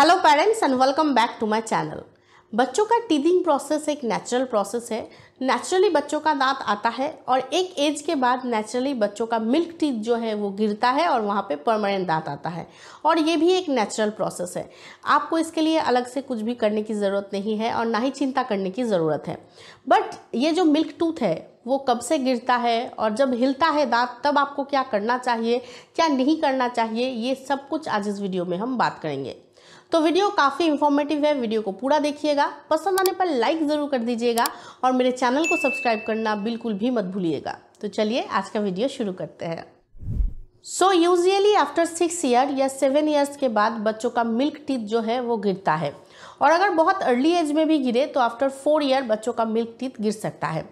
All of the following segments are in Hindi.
Hello parents and welcome back to my channel बच्चों का टीदिंग प्रोसेस एक नेचुरल प्रोसेस है नेचुरली बच्चों का दांत आता है और एक एज के बाद नेचुरली बच्चों का मिल्क टीथ जो है वो गिरता है और वहाँ पे परमानेंट दांत आता है और ये भी एक नेचुरल प्रोसेस है आपको इसके लिए अलग से कुछ भी करने की ज़रूरत नहीं है और ना ही चिंता करने की ज़रूरत है बट ये जो मिल्क टूथ है वो कब से गिरता है और जब हिलता है दांत तब आपको क्या करना चाहिए क्या नहीं करना चाहिए ये सब कुछ आज इस वीडियो में हम बात करेंगे तो वीडियो काफ़ी इन्फॉर्मेटिव है वीडियो को पूरा देखिएगा पसंद आने पर लाइक ज़रूर कर दीजिएगा और मेरे चैनल को सब्सक्राइब करना बिल्कुल भी मत भूलिएगा तो चलिए आज का वीडियो शुरू करते हैं so usually after six year या सेवन ईयर्स के बाद बच्चों का मिल्क टीथ जो है वो गिरता है और अगर बहुत अर्ली एज में भी गिरे तो आफ्टर फोर ईयर बच्चों का मिल्क टीथ गिर सकता है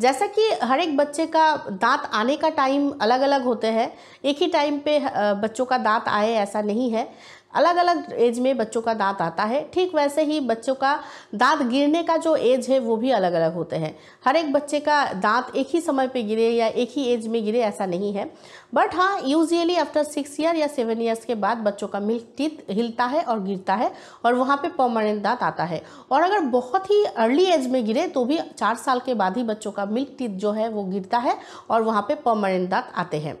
जैसा कि हर एक बच्चे का दांत आने का टाइम अलग अलग होते हैं एक ही टाइम पे बच्चों का दांत आए ऐसा नहीं है अलग अलग एज में बच्चों का दांत आता है ठीक वैसे ही बच्चों का दांत गिरने का जो एज है वो भी अलग अलग होते हैं हर एक बच्चे का दांत एक ही समय पे गिरे या एक ही एज में गिरे ऐसा नहीं है बट हाँ यूजली आफ्टर सिक्स ईयर या सेवन ईयर्स के बाद बच्चों का मिल्क टीथ हिलता है और गिरता है और वहाँ पर परमानेंट दाँत आता है और अगर बहुत ही अर्ली एज में गिरे तो भी चार साल के बाद ही बच्चों का मिल्क टीथ जो है वो गिरता है और वहाँ पर परमानेंट दाँत आते हैं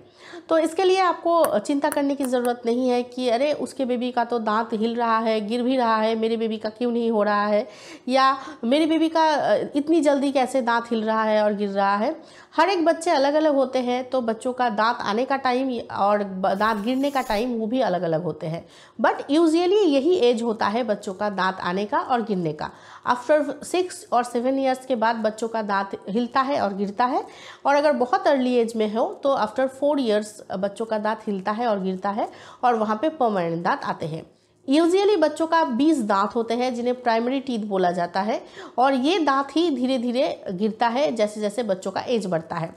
तो इसके लिए आपको चिंता करने की ज़रूरत नहीं है कि अरे उसके बेबी बेबी का तो दांत हिल रहा है गिर भी रहा है मेरे बेबी का क्यों नहीं हो रहा है या मेरे बेबी का इतनी जल्दी कैसे दांत हिल रहा है और गिर रहा है हर एक बच्चे अलग अलग होते हैं तो बच्चों का दांत आने का टाइम और दांत गिरने का टाइम वो भी अलग अलग होते हैं बट यूजली यही एज होता है बच्चों का दांत आने का और गिरने का आफ्टर सिक्स और सेवन ईयर्स के बाद बच्चों का दांत हिलता है और गिरता है और अगर बहुत अर्ली एज में हो तो आफ्टर फोर ईयर्स बच्चों का दांत हिलता है और गिरता है और वहाँ पर परमानेंट दांत खाते हैं यूजली बच्चों का 20 दांत होते हैं जिन्हें प्राइमरी टीथ बोला जाता है और ये दांत ही धीरे धीरे गिरता है जैसे जैसे बच्चों का एज बढ़ता है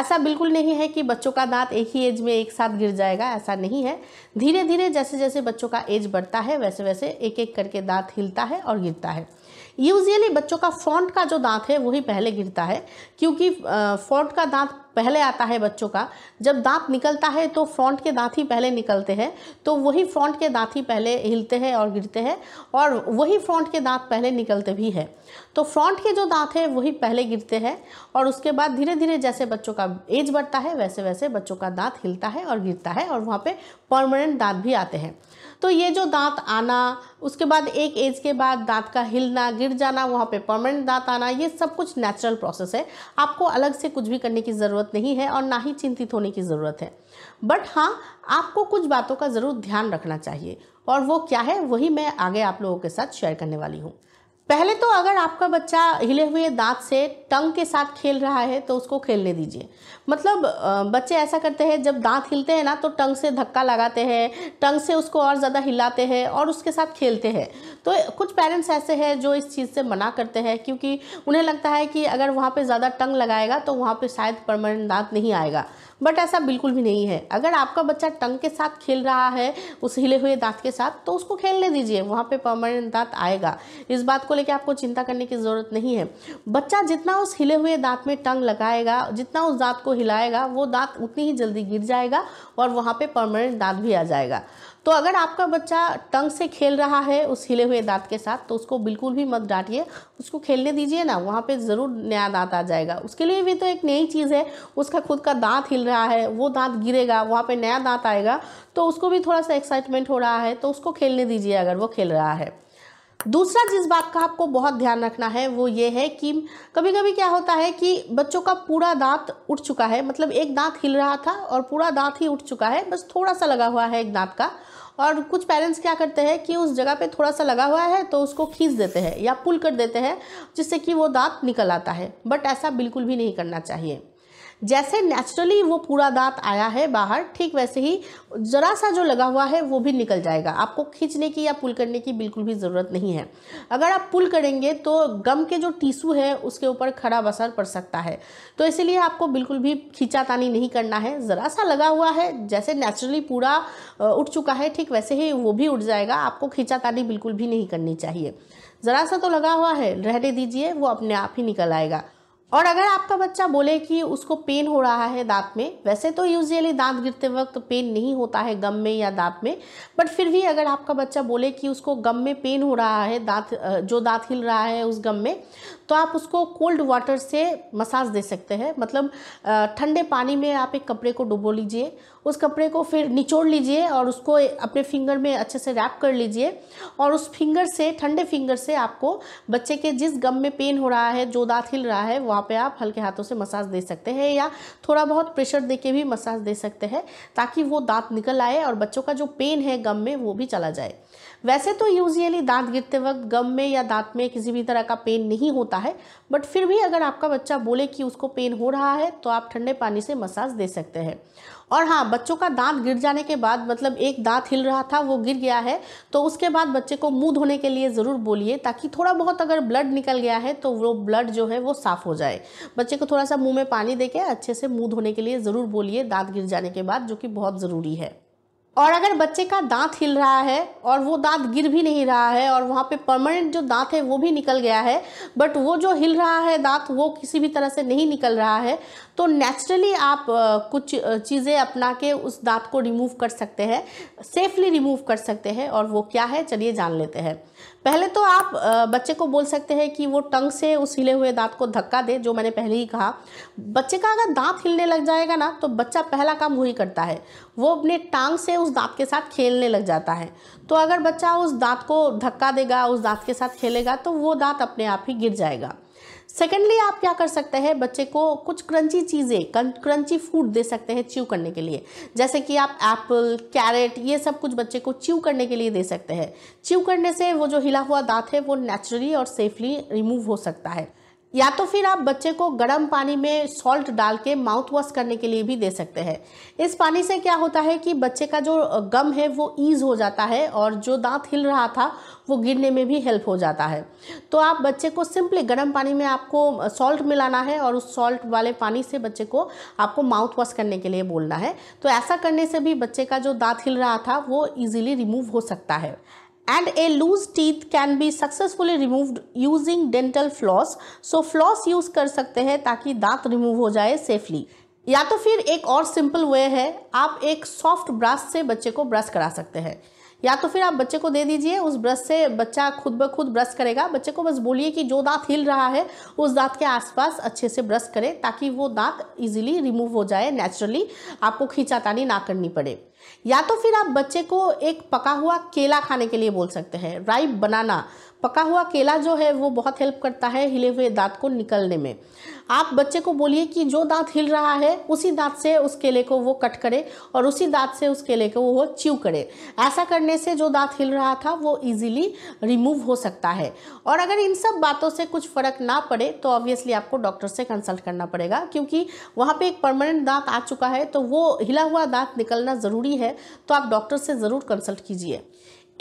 ऐसा बिल्कुल नहीं है कि बच्चों का दांत एक ही एज में एक साथ गिर जाएगा ऐसा नहीं है धीरे धीरे जैसे जैसे बच्चों का एज बढ़ता है वैसे वैसे एक एक करके दांत हिलता है और गिरता है यूजली बच्चों का फ्रंट का जो दांत है वही पहले गिरता है क्योंकि फ्रंट का दांत पहले आता है बच्चों का जब दांत निकलता है तो फ्रंट के दांत ही पहले निकलते हैं तो वही फ्रंट के दांत ही पहले हिलते हैं और गिरते हैं और वही फ्रंट के दांत पहले निकलते भी हैं तो फ्रंट के जो दांत हैं वही पहले गिरते हैं और उसके बाद धीरे धीरे जैसे बच्चों का एज बढ़ता है वैसे वैसे बच्चों का दांत हिलता है और गिरता है और वहाँ पर परमानेंट दांत भी आते हैं तो ये जो दांत आना उसके बाद एक एज के बाद दांत का हिलना गिर जाना वहाँ पे परमानेंट दांत आना ये सब कुछ नेचुरल प्रोसेस है आपको अलग से कुछ भी करने की ज़रूरत नहीं है और ना ही चिंतित होने की ज़रूरत है बट हाँ आपको कुछ बातों का ज़रूर ध्यान रखना चाहिए और वो क्या है वही मैं आगे आप लोगों के साथ शेयर करने वाली हूँ पहले तो अगर आपका बच्चा हिले हुए दांत से टंग के साथ खेल रहा है तो उसको खेलने दीजिए मतलब बच्चे ऐसा करते हैं जब दांत हिलते हैं ना तो टंग से धक्का लगाते हैं टंग से उसको और ज़्यादा हिलाते हैं और उसके साथ खेलते हैं तो कुछ पेरेंट्स ऐसे हैं जो इस चीज़ से मना करते हैं क्योंकि उन्हें लगता है कि अगर वहाँ पर ज़्यादा टंग लगाएगा तो वहाँ पर शायद परमानेंट दांत नहीं आएगा बट ऐसा बिल्कुल भी नहीं है अगर आपका बच्चा टंग के साथ खेल रहा है उस हिले हुए दांत के साथ तो उसको खेलने दीजिए वहाँ पर परमानेंट दांत आएगा इस बात को लेकर आपको चिंता करने की ज़रूरत नहीं है बच्चा जितना उस हिले हुए दांत में टंग लगाएगा जितना उस दांत को हिलाएगा वो दांत उतनी ही जल्दी गिर जाएगा और वहाँ पर परमानेंट दांत भी आ जाएगा तो अगर आपका बच्चा टंग से खेल रहा है उस हिले हुए दांत के साथ तो उसको बिल्कुल भी मत डांटिए उसको खेलने दीजिए ना वहाँ पे ज़रूर नया दांत आ जाएगा उसके लिए भी तो एक नई चीज़ है उसका खुद का दांत हिल रहा है वो दांत गिरेगा वहाँ पे नया दांत आएगा तो उसको भी थोड़ा सा एक्साइटमेंट हो रहा है तो उसको खेलने दीजिए अगर वो खेल रहा है दूसरा जिस बात का आपको बहुत ध्यान रखना है वो ये है कि कभी कभी क्या होता है कि बच्चों का पूरा दांत उठ चुका है मतलब एक दांत हिल रहा था और पूरा दांत ही उठ चुका है बस थोड़ा सा लगा हुआ है एक दांत का और कुछ पेरेंट्स क्या करते हैं कि उस जगह पे थोड़ा सा लगा हुआ है तो उसको खींच देते हैं या पुल कर देते हैं जिससे कि वो दांत निकल आता है बट ऐसा बिल्कुल भी नहीं करना चाहिए जैसे नेचुरली वो पूरा दांत आया है बाहर ठीक वैसे ही ज़रा सा जो लगा हुआ है वो भी निकल जाएगा आपको खींचने की या पुल करने की बिल्कुल भी ज़रूरत नहीं है अगर आप पुल करेंगे तो गम के जो टीसू है उसके ऊपर खराब असर पड़ सकता है तो इसीलिए आपको बिल्कुल भी खींचातानी नहीं करना है ज़रा सा लगा हुआ है जैसे नेचुरली पूरा उठ चुका है ठीक वैसे ही वो भी उठ जाएगा आपको खींचातानी बिल्कुल भी नहीं करनी चाहिए ज़रा सा तो लगा हुआ है रहने दीजिए वो अपने आप ही निकल आएगा और अगर आपका बच्चा बोले कि उसको पेन हो रहा है दांत में वैसे तो यूजुअली दांत गिरते वक्त पेन नहीं होता है गम में या दांत में बट फिर भी अगर आपका बच्चा बोले कि उसको गम में पेन हो रहा है दांत जो दांत हिल रहा है उस गम में तो आप उसको कोल्ड वाटर से मसाज दे सकते हैं मतलब ठंडे पानी में आप एक कपड़े को डुबो लीजिए उस कपड़े को फिर निचोड़ लीजिए और उसको अपने फिंगर में अच्छे से रैप कर लीजिए और उस फिंगर से ठंडे फिंगर से आपको बच्चे के जिस गम में पेन हो रहा है जो दाँत हिल रहा है वहाँ पे आप हल्के हाथों से मसाज दे सकते हैं या थोड़ा बहुत प्रेशर दे के भी मसाज दे सकते हैं ताकि वो दांत निकल आए और बच्चों का जो पेन है गम में वो भी चला जाए वैसे तो यूजली दांत गिरते वक्त गम में या दांत में किसी भी तरह का पेन नहीं होता है बट फिर भी अगर आपका बच्चा बोले कि उसको पेन हो रहा है तो आप ठंडे पानी से मसाज दे सकते हैं और हाँ बच्चों का दांत गिर जाने के बाद मतलब एक दांत हिल रहा था वो गिर गया है तो उसके बाद बच्चे को मुंह धोने के लिए ज़रूर बोलिए ताकि थोड़ा बहुत अगर ब्लड निकल गया है तो वो ब्लड जो है वो साफ़ हो जाए बच्चे को थोड़ा सा मुँह में पानी दे अच्छे से मुँह धोने के लिए ज़रूर बोलिए दाँत गिर जाने के बाद जो कि बहुत ज़रूरी है और अगर बच्चे का दांत हिल रहा है और वो दांत गिर भी नहीं रहा है और वहाँ पे परमानेंट जो दांत है वो भी निकल गया है बट वो जो हिल रहा है दांत वो किसी भी तरह से नहीं निकल रहा है तो नेचुरली आप कुछ चीज़ें अपना के उस दांत को रिमूव कर सकते हैं सेफली रिमूव कर सकते हैं और वो क्या है चलिए जान लेते हैं पहले तो आप बच्चे को बोल सकते हैं कि वो टंग से उस हिले हुए दांत को धक्का दे जो मैंने पहले ही कहा बच्चे का अगर दांत हिलने लग जाएगा ना तो बच्चा पहला काम वही करता है वो अपने टांग से उस दांत के साथ खेलने लग जाता है तो अगर बच्चा उस दांत को धक्का देगा उस दांत के साथ खेलेगा तो वो दांत अपने आप ही गिर जाएगा सेकेंडली आप क्या कर सकते हैं बच्चे को कुछ क्रंची चीज़ें क्रंची फूड दे सकते हैं च्यू करने के लिए जैसे कि आप एप्पल कैरेट ये सब कुछ बच्चे को च्यू करने के लिए दे सकते हैं च्यू करने से वो जो हिला हुआ दांत है वो नेचुरली और सेफली रिमूव हो सकता है या तो फिर आप बच्चे को गर्म पानी में सॉल्ट डाल के माउथ वॉश करने के लिए भी दे सकते हैं इस पानी से क्या होता है कि बच्चे का जो गम है वो ईज हो जाता है और जो दांत हिल रहा था वो गिरने में भी हेल्प हो जाता है तो आप बच्चे को सिंपली गर्म पानी में आपको सॉल्ट मिलाना है और उस सॉल्ट वाले पानी से बच्चे को आपको माउथ वॉश करने के लिए बोलना है तो ऐसा करने से भी बच्चे का जो दाँत हिल रहा था वो ईजिली रिमूव हो सकता है and a loose teeth can be successfully removed using dental floss. So floss use कर सकते हैं ताकि दांत remove हो जाए safely. या तो फिर एक और सिंपल वे है आप एक सॉफ्ट ब्रश से बच्चे को ब्रश करा सकते हैं या तो फिर आप बच्चे को दे दीजिए उस ब्रश से बच्चा खुद ब खुद ब्रश करेगा बच्चे को बस बोलिए कि जो दांत हिल रहा है उस दांत के आसपास अच्छे से ब्रश करें ताकि वो दांत इजीली रिमूव हो जाए नेचुरली आपको खींचातानी ना करनी पड़े या तो फिर आप बच्चे को एक पका हुआ केला खाने के लिए बोल सकते हैं राइप बनाना पका हुआ केला जो है वो बहुत हेल्प करता है हिले हुए दांत को निकलने में आप बच्चे को बोलिए कि जो दांत हिल रहा है उसी दांत से उस केले को वो कट करे और उसी दांत से उस केले को वो च्यू करे ऐसा करने से जो दांत हिल रहा था वो इजीली रिमूव हो सकता है और अगर इन सब बातों से कुछ फ़र्क ना पड़े तो ऑब्वियसली आपको डॉक्टर से कंसल्ट करना पड़ेगा क्योंकि वहाँ पर एक परमानेंट दांत आ चुका है तो वो हिला हुआ दांत निकलना ज़रूरी नहीं है तो आप डॉक्टर से ज़रूर कंसल्ट कीजिए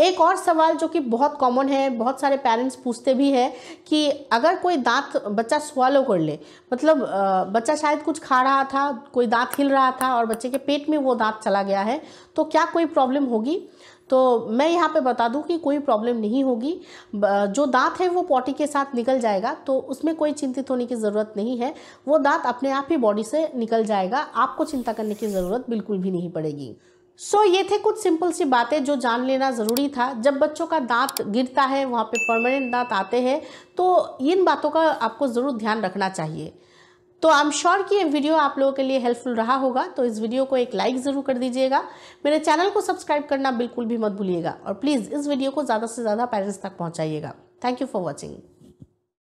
एक और सवाल जो कि बहुत कॉमन है बहुत सारे पेरेंट्स पूछते भी हैं कि अगर कोई दांत बच्चा स्वालो कर ले मतलब बच्चा शायद कुछ खा रहा था कोई दांत हिल रहा था और बच्चे के पेट में वो दांत चला गया है तो क्या कोई प्रॉब्लम होगी तो मैं यहाँ पे बता दूँ कि कोई प्रॉब्लम नहीं होगी जो दांत है वो पॉटी के साथ निकल जाएगा तो उसमें कोई चिंतित होने की ज़रूरत नहीं है वो दांत अपने आप ही बॉडी से निकल जाएगा आपको चिंता करने की ज़रूरत बिल्कुल भी नहीं पड़ेगी सो so, ये थे कुछ सिंपल सी बातें जो जान लेना ज़रूरी था जब बच्चों का दांत गिरता है वहाँ पे परमानेंट दांत आते हैं तो इन बातों का आपको ज़रूर ध्यान रखना चाहिए तो आई एम श्योर कि ये वीडियो आप लोगों के लिए हेल्पफुल रहा होगा तो इस वीडियो को एक लाइक ज़रूर कर दीजिएगा मेरे चैनल को सब्सक्राइब करना बिल्कुल भी मत भूलिएगा और प्लीज़ इस वीडियो को ज़्यादा से ज़्यादा पेरेंट्स तक पहुँचाइएगा थैंक यू फॉर वॉचिंग